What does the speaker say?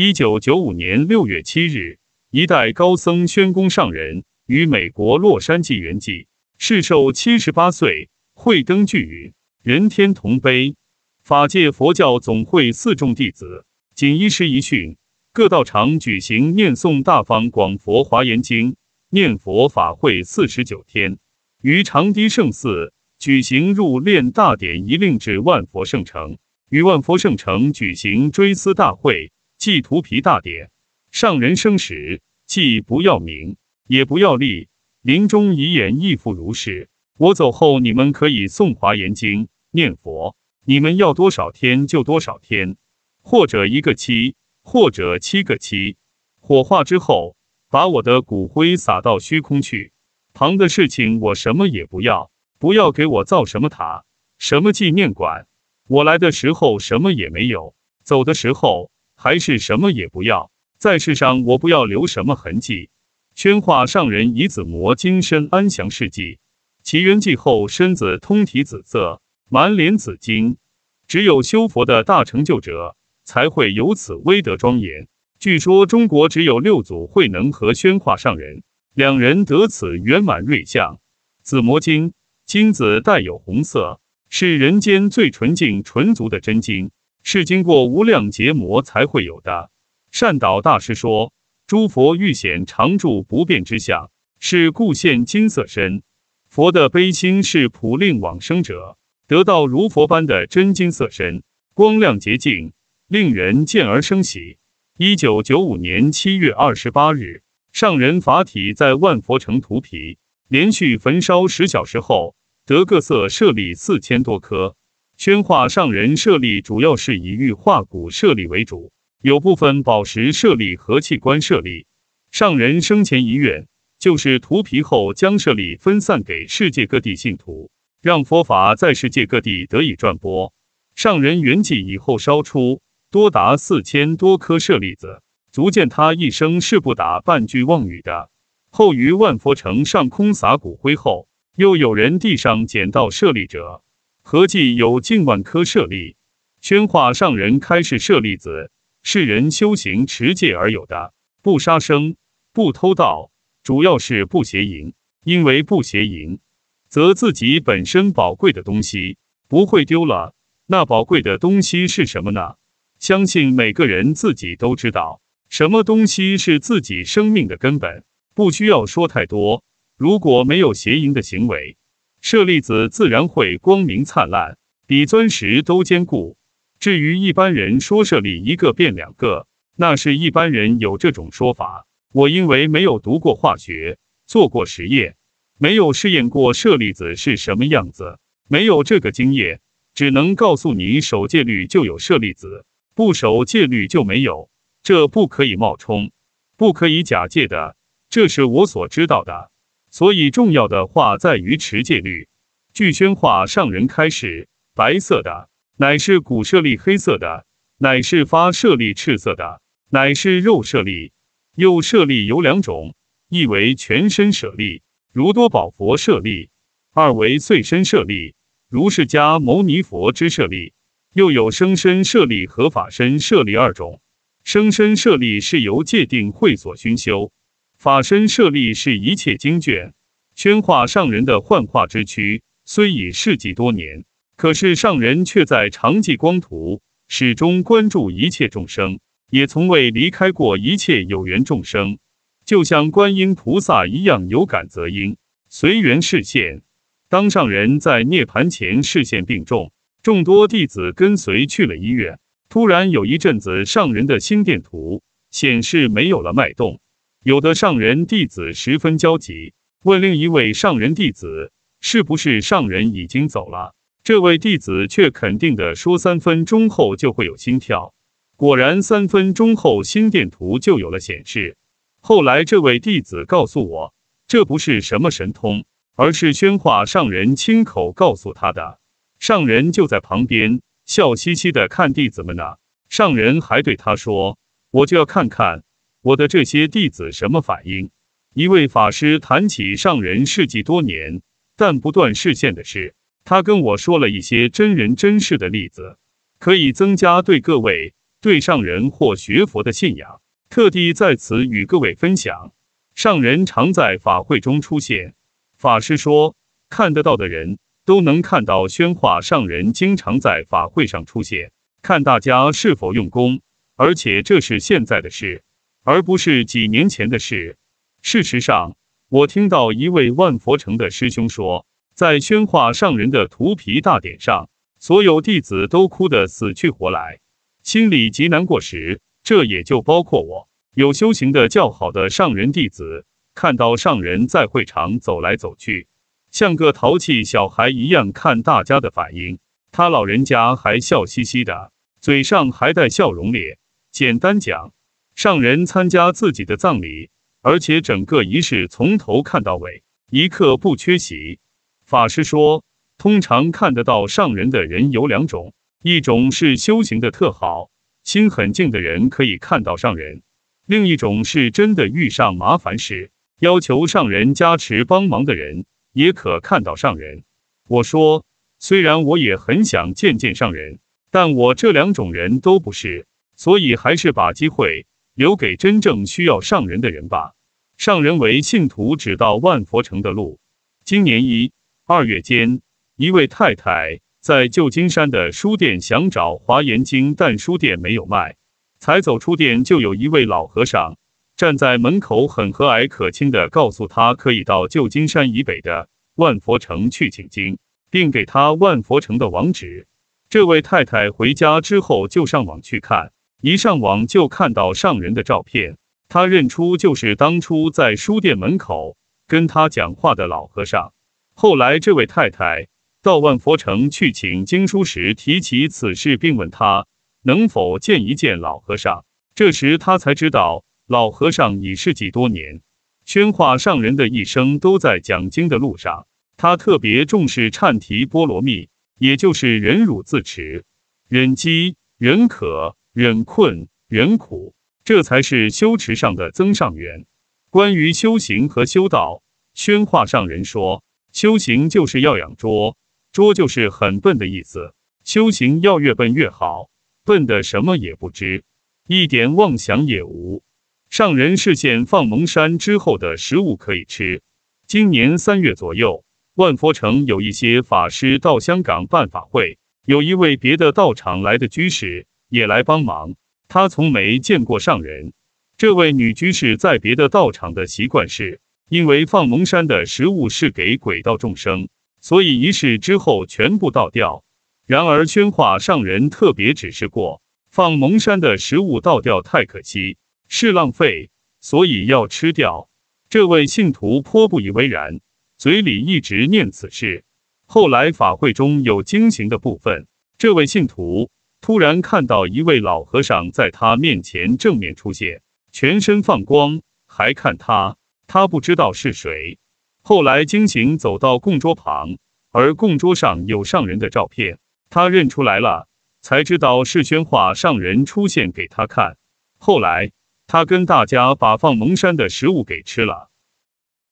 一九九五年六月七日，一代高僧宣公上人于美国洛杉矶圆寂，世寿七十八岁。慧灯巨云，人天同悲。法界佛教总会四众弟子仅一师一训，各道场举行念诵《大方广佛华严经》念佛法会四十九天。于长堤圣寺举行入殓大典，移令至万佛圣城。于万佛圣城举行追思大会。祭图皮大典，上人生时既不要名也不要利，临终遗言亦复如是。我走后，你们可以诵《华严经》念佛，你们要多少天就多少天，或者一个七，或者七个七。火化之后，把我的骨灰撒到虚空去。旁的事情我什么也不要，不要给我造什么塔、什么纪念馆。我来的时候什么也没有，走的时候。还是什么也不要，在世上我不要留什么痕迹。宣化上人以紫魔金身安详事迹，其圆寂后身子通体紫色，满脸紫金，只有修佛的大成就者才会有此威德庄严。据说中国只有六祖慧能和宣化上人两人得此圆满瑞相。紫魔金金子带有红色，是人间最纯净纯足的真金。是经过无量劫磨才会有的。善导大师说：“诸佛遇险常住不变之相，是故现金色身。佛的悲心是普令往生者得到如佛般的真金色身，光亮洁净，令人见而生喜。”一九九五年七月二十八日，上人法体在万佛城涂皮，连续焚烧十小时后，得各色舍利四千多颗。宣化上人舍利主要是以玉化骨舍利为主，有部分宝石舍利和器官舍利。上人生前遗愿就是涂皮后将舍利分散给世界各地信徒，让佛法在世界各地得以传播。上人圆寂以后烧出多达四千多颗舍利子，足见他一生是不打半句妄语的。后于万佛城上空撒骨灰后，又有人地上捡到舍利者。合计有近万颗舍利。宣化上人开示：舍利子是人修行持戒而有的，不杀生，不偷盗，主要是不邪淫。因为不邪淫，则自己本身宝贵的东西不会丢了。那宝贵的东西是什么呢？相信每个人自己都知道，什么东西是自己生命的根本，不需要说太多。如果没有邪淫的行为，舍利子自然会光明灿烂，比钻石都坚固。至于一般人说舍利一个变两个，那是一般人有这种说法。我因为没有读过化学，做过实验，没有试验过舍利子是什么样子，没有这个经验，只能告诉你：守戒律就有舍利子，不守戒律就没有。这不可以冒充，不可以假借的。这是我所知道的。所以重要的话在于持戒律。据宣化上人开示：白色的乃是骨舍利，黑色的乃是发舍利，赤色的乃是肉舍利。肉舍利有两种，一为全身舍利，如多宝佛舍利；二为碎身舍利，如释迦牟尼佛之舍利。又有生身舍利和法身舍利二种。生身舍利是由界定会所熏修。法身设立是一切经卷，宣化上人的幻化之躯虽已世纪多年，可是上人却在常寂光途，始终关注一切众生，也从未离开过一切有缘众生。就像观音菩萨一样，有感则应，随缘示现。当上人在涅盘前视线病重，众多弟子跟随去了医院。突然有一阵子，上人的心电图显示没有了脉动。有的上人弟子十分焦急，问另一位上人弟子：“是不是上人已经走了？”这位弟子却肯定地说：“三分钟后就会有心跳。”果然，三分钟后心电图就有了显示。后来，这位弟子告诉我：“这不是什么神通，而是宣化上人亲口告诉他的。上人就在旁边笑嘻嘻的看弟子们呢。上人还对他说：‘我就要看看。’”我的这些弟子什么反应？一位法师谈起上人事迹多年，但不断实现的事，他跟我说了一些真人真事的例子，可以增加对各位对上人或学佛的信仰。特地在此与各位分享。上人常在法会中出现。法师说，看得到的人都能看到宣化上人经常在法会上出现，看大家是否用功，而且这是现在的事。而不是几年前的事。事实上，我听到一位万佛城的师兄说，在宣化上人的涂皮大典上，所有弟子都哭得死去活来，心里极难过时，这也就包括我。有修行的较好的上人弟子，看到上人在会场走来走去，像个淘气小孩一样看大家的反应，他老人家还笑嘻嘻的，嘴上还带笑容咧。简单讲。上人参加自己的葬礼，而且整个仪式从头看到尾，一刻不缺席。法师说，通常看得到上人的人有两种：一种是修行的特好、心很静的人可以看到上人；另一种是真的遇上麻烦事，要求上人加持帮忙的人也可看到上人。我说，虽然我也很想见见上人，但我这两种人都不是，所以还是把机会。留给真正需要上人的人吧。上人为信徒指到万佛城的路。今年一、二月间，一位太太在旧金山的书店想找《华严经》，但书店没有卖。才走出店，就有一位老和尚站在门口，很和蔼可亲的告诉他，可以到旧金山以北的万佛城去请经，并给他万佛城的网址。这位太太回家之后就上网去看。一上网就看到上人的照片，他认出就是当初在书店门口跟他讲话的老和尚。后来这位太太到万佛城去请经书时，提起此事，并问他能否见一见老和尚。这时他才知道老和尚已世纪多年。宣化上人的一生都在讲经的路上，他特别重视忏提波罗蜜，也就是忍辱自持、忍饥、忍渴。忍困忍苦，这才是修持上的增上缘。关于修行和修道，宣化上人说：修行就是要养拙，拙就是很笨的意思。修行要越笨越好，笨的什么也不知，一点妄想也无。上人视线放蒙山之后的食物可以吃。今年三月左右，万佛城有一些法师到香港办法会，有一位别的道场来的居士。也来帮忙。他从没见过上人。这位女居士在别的道场的习惯是，因为放蒙山的食物是给鬼道众生，所以仪式之后全部倒掉。然而宣化上人特别指示过，放蒙山的食物倒掉太可惜，是浪费，所以要吃掉。这位信徒颇不以为然，嘴里一直念此事。后来法会中有经行的部分，这位信徒。突然看到一位老和尚在他面前正面出现，全身放光，还看他。他不知道是谁。后来惊醒，走到供桌旁，而供桌上有上人的照片，他认出来了，才知道是宣化上人出现给他看。后来他跟大家把放蒙山的食物给吃了。